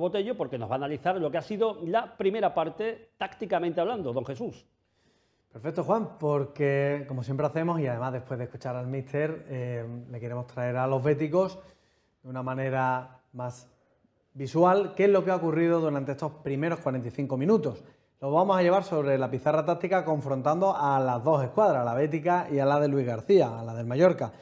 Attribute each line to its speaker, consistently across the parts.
Speaker 1: Botello porque nos va a analizar lo que ha sido la primera parte tácticamente hablando, don Jesús. Perfecto, Juan, porque como siempre hacemos y además después de escuchar al míster, eh, le queremos traer a los béticos de una manera más visual qué es lo que ha ocurrido durante estos primeros 45 minutos. Lo vamos a llevar sobre la pizarra táctica confrontando a las dos escuadras, la bética y a la de Luis García, a la del Mallorca.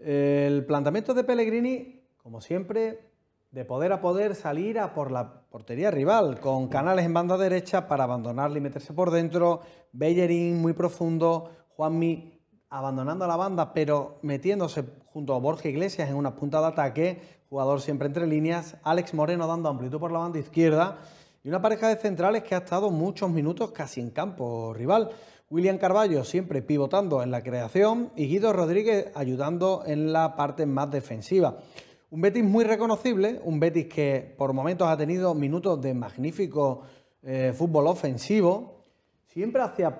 Speaker 1: El planteamiento de Pellegrini, como siempre, de poder a poder salir a por la portería rival, con Canales en banda derecha para abandonarle y meterse por dentro, Bellerín muy profundo, Juanmi abandonando la banda pero metiéndose junto a Borja Iglesias en una punta de ataque, jugador siempre entre líneas, Alex Moreno dando amplitud por la banda izquierda y una pareja de centrales que ha estado muchos minutos casi en campo rival. William Carballo siempre pivotando en la creación y Guido Rodríguez ayudando en la parte más defensiva. Un Betis muy reconocible, un Betis que por momentos ha tenido minutos de magnífico eh, fútbol ofensivo, siempre hacia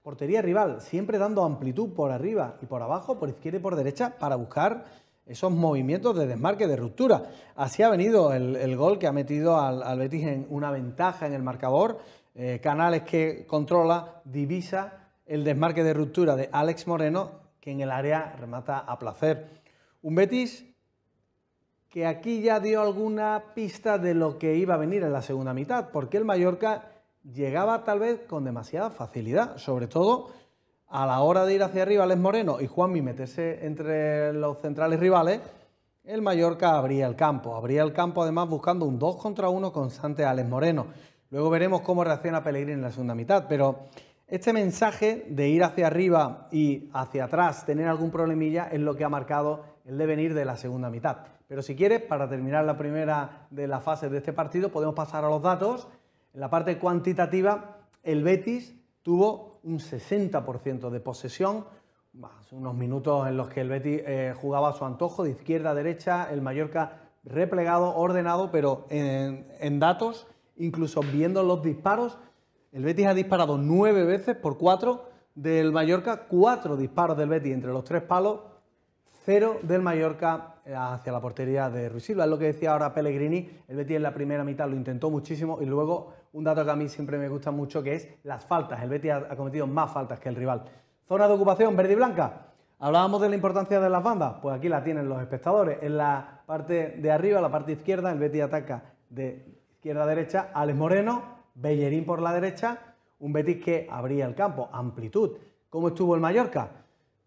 Speaker 1: portería rival, siempre dando amplitud por arriba y por abajo, por izquierda y por derecha, para buscar esos movimientos de desmarque, de ruptura. Así ha venido el, gol que ha metido al, Betis en una ventaja en el marcador. Eh, Canales que controla, divisa el desmarque de ruptura de Alex Moreno, que en el área remata a placer. Un Betis que aquí ya dio alguna pista de lo que iba a venir en la segunda mitad, porque el Mallorca llegaba tal vez con demasiada facilidad, sobre todo a la hora de ir hacia arriba Les Moreno y Juanmi meterse entre los centrales rivales, el Mallorca abría el campo, abría el campo además buscando un 2 contra 1 constante a Les Moreno. Luego veremos cómo reacciona Pellegrini en la segunda mitad, pero este mensaje de ir hacia arriba y hacia atrás, tener algún problemilla, es lo que ha marcado el devenir de la segunda mitad. Pero si quieres, para terminar la primera de las fases de este partido, podemos pasar a los datos. En la parte cuantitativa, el Betis tuvo un 60% de posesión, unos minutos en los que el Betis eh, jugaba a su antojo, de izquierda a derecha, el Mallorca replegado, ordenado, pero en, en datos, incluso viendo los disparos, el Betis ha disparado nueve veces por cuatro del Mallorca, cuatro disparos del Betis entre los tres palos, 0 del Mallorca eh, hacia la portería de Ruiz Silva. Es lo que decía ahora Pellegrini, el Betis en la primera mitad lo intentó muchísimo y luego un dato que a mí siempre me gusta mucho que es las faltas. El Betis ha cometido más faltas que el rival. Zona de ocupación, verde y blanca. Hablábamos de la importancia de las bandas, pues aquí la tienen los espectadores. En la parte de arriba, la parte izquierda, el Betis ataca de izquierda a derecha, Alex Moreno, Bellerín por la derecha, un Betis que abría el campo, amplitud. ¿Cómo estuvo el Mallorca?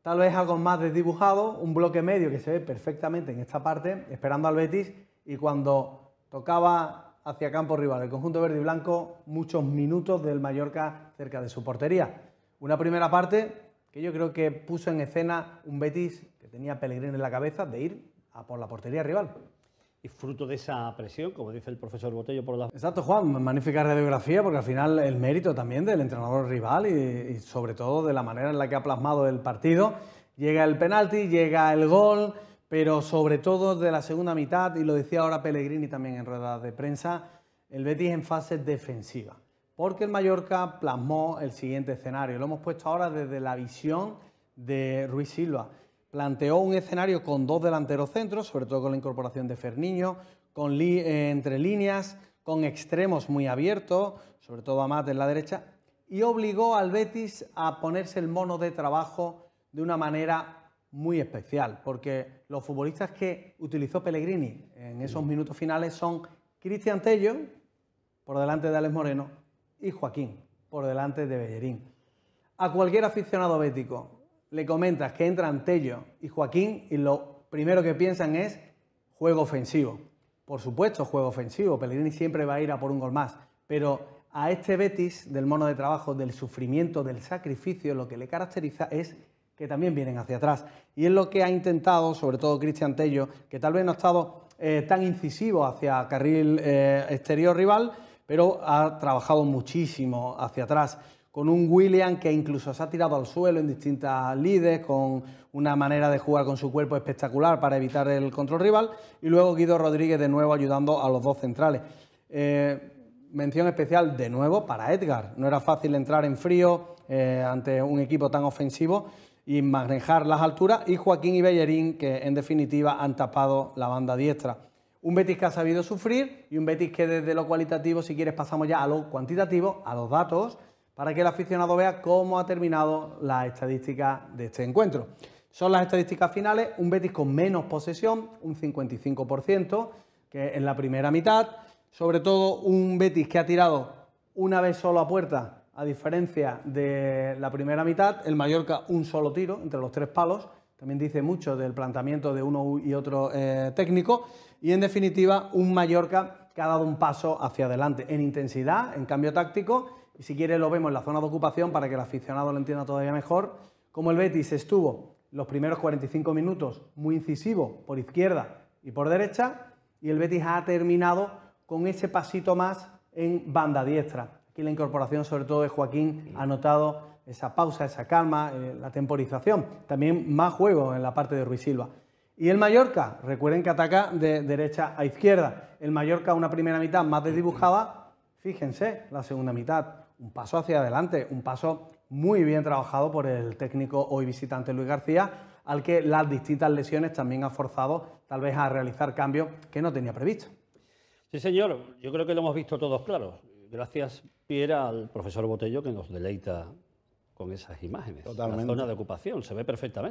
Speaker 1: Tal vez algo más desdibujado, un bloque medio que se ve perfectamente en esta parte, esperando al Betis, y cuando tocaba hacia campo rival el conjunto verde y blanco, muchos minutos del Mallorca cerca de su portería. Una primera parte que yo creo que puso en escena un Betis que tenía Pellegrini en la cabeza de ir a por la portería rival. Y fruto de esa presión, como dice el profesor Botello por la... Exacto, Juan, magnífica radiografía, porque al final el mérito también del entrenador rival y, y sobre todo de la manera en la que ha plasmado el partido. Llega el penalti, llega el gol, pero sobre todo de la segunda mitad, y lo decía ahora Pellegrini también en ruedas de prensa, el Betis en fase defensiva, porque el Mallorca plasmó el siguiente escenario. Lo hemos puesto ahora desde la visión de Ruiz Silva planteó un escenario con dos delanteros centros, sobre todo con la incorporación de Ferniño, con eh, entre líneas, con extremos muy abiertos, sobre todo a Amat en la derecha, y obligó al Betis a ponerse el mono de trabajo de una manera muy especial, porque los futbolistas que utilizó Pellegrini en esos minutos finales son Cristian Tello, por delante de Alex Moreno, y Joaquín, por delante de Bellerín. A cualquier aficionado bético le comentas que entran Tello y Joaquín y lo primero que piensan es juego ofensivo. Por supuesto, juego ofensivo. Pellegrini siempre va a ir a por un gol más. Pero a este Betis del mono de trabajo, del sufrimiento, del sacrificio, lo que le caracteriza es que también vienen hacia atrás. Y es lo que ha intentado, sobre todo Cristian Tello, que tal vez no ha estado eh, tan incisivo hacia carril eh, exterior rival, pero ha trabajado muchísimo hacia atrás con un William que incluso se ha tirado al suelo en distintas lides, con una manera de jugar con su cuerpo espectacular para evitar el control rival, y luego Guido Rodríguez de nuevo ayudando a los dos centrales. Eh, mención especial de nuevo para Edgar. No era fácil entrar en frío eh, ante un equipo tan ofensivo y manejar las alturas, y Joaquín y Bellerín, que en definitiva han tapado la banda diestra. Un Betis que ha sabido sufrir y un Betis que desde lo cualitativo, si quieres, pasamos ya a lo cuantitativo, a los datos para que el aficionado vea cómo ha terminado la estadística de este encuentro. Son las estadísticas finales, un Betis con menos posesión, un 55%, que en la primera mitad, sobre todo un Betis que ha tirado una vez solo a puerta, a diferencia de la primera mitad, el Mallorca un solo tiro entre los tres palos, también dice mucho del planteamiento de uno y otro eh, técnico, y en definitiva un Mallorca que ha dado un paso hacia adelante en intensidad, en cambio táctico y si quiere lo vemos en la zona de ocupación para que el aficionado lo entienda todavía mejor. Como el Betis estuvo los primeros 45 minutos muy incisivo por izquierda y por derecha, y el Betis ha terminado con ese pasito más en banda diestra. Aquí la incorporación sobre todo de Joaquín ha notado esa pausa, esa calma, eh, la temporización. También más juego en la parte de Ruiz Silva. Y el Mallorca, recuerden que ataca de derecha a izquierda. El Mallorca una primera mitad más desdibujada, Fíjense, la segunda mitad, un paso hacia adelante, un paso muy bien trabajado por el técnico hoy visitante Luis García, al que las distintas lesiones también han forzado tal vez a realizar cambios que no tenía previsto. Sí, señor, yo creo que lo hemos visto todos claros. Gracias, Piera, al profesor Botello que nos deleita con esas imágenes. Totalmente. La zona de ocupación se ve perfectamente.